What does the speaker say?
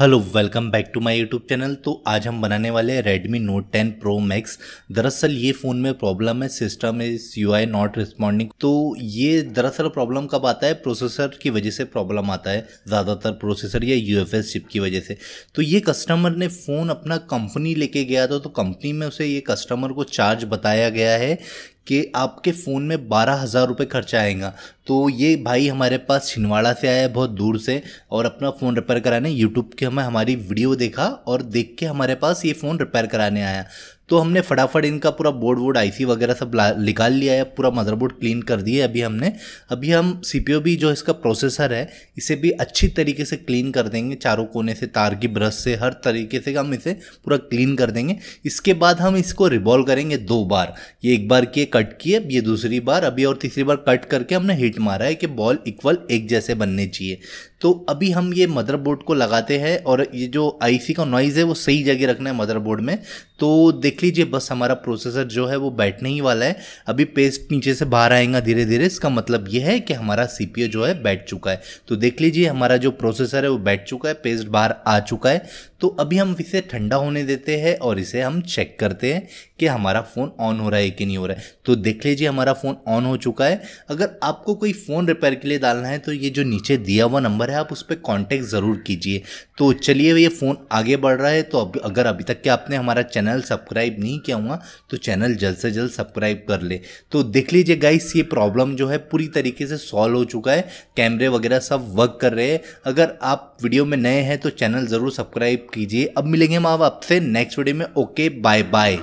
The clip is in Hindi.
hello welcome back to my YouTube channel तो आज हम बनाने वाले हैं Redmi Note ten Pro Max दरअसल ये फ़ोन में प्रॉब्लम है system is U I not responding तो ये दरअसल प्रॉब्लम कब आता है प्रोसेसर की वजह से प्रॉब्लम आता है ज़्यादातर प्रोसेसर या यू एफ एस चिप की वजह से तो ये कस्टमर ने फ़ोन अपना कंपनी लेके गया था तो कंपनी में उसे ये कस्टमर को चार्ज बताया गया है कि आपके फ़ोन में बारह हज़ार रुपये खर्चा आएगा तो ये भाई हमारे पास छिंदवाड़ा से आया है बहुत दूर से और अपना फ़ोन रिपेयर कराने यूट्यूब के हमें हमारी वीडियो देखा और देख के हमारे पास ये फ़ोन रिपेयर कराने आया तो हमने फटाफट इनका पूरा बोर्ड वोर्ड आईसी वगैरह सब निकाल लिया है पूरा मदरबोर्ड क्लीन कर दिए अभी हमने अभी हम सीपीयू भी जो इसका प्रोसेसर है इसे भी अच्छी तरीके से क्लीन कर देंगे चारों कोने से तार की ब्रश से हर तरीके से हम इसे पूरा क्लीन कर देंगे इसके बाद हम इसको रिवॉल्व करेंगे दो बार ये एक बार किए कट किए ये दूसरी बार अभी और तीसरी बार कट करके हमने हिट मारा है कि बॉल इक्वल एक जैसे बनने चाहिए तो अभी हम ये मदरबोर्ड को लगाते हैं और ये जो आईसी का नॉइज़ है वो सही जगह रखना है मदरबोर्ड में तो देख देख लीजिए बस हमारा प्रोसेसर जो है वो बैठने ही वाला है अभी पेस्ट नीचे से बाहर आएगा धीरे धीरे इसका मतलब ये है कि हमारा सी जो है बैठ चुका है तो देख लीजिए हमारा जो प्रोसेसर है वो बैठ चुका है पेस्ट बाहर आ चुका है तो अभी हम इसे ठंडा होने देते हैं और इसे हम चेक करते हैं कि हमारा फ़ोन ऑन हो रहा है कि नहीं हो रहा है तो देख लीजिए हमारा फ़ोन ऑन हो चुका है अगर आपको कोई फ़ोन रिपेयर के लिए डालना है तो ये जो नीचे दिया हुआ नंबर है आप उस पर कॉन्टैक्ट ज़रूर कीजिए तो चलिए ये फ़ोन आगे बढ़ रहा है तो अब अगर अभी तक के आपने हमारा चैनल सब्सक्राइब नहीं किया हुआ तो चैनल जल्द से जल्द सब्सक्राइब कर ले तो देख लीजिए गाइस ये प्रॉब्लम जो है पूरी तरीके से सॉल्व हो चुका है कैमरे वगैरह सब वर्क कर रहे हैं अगर आप वीडियो में नए हैं तो चैनल ज़रूर सब्सक्राइब कीजिए अब मिलेंगे हम आपसे नेक्स्ट वीडियो में ओके बाय बाय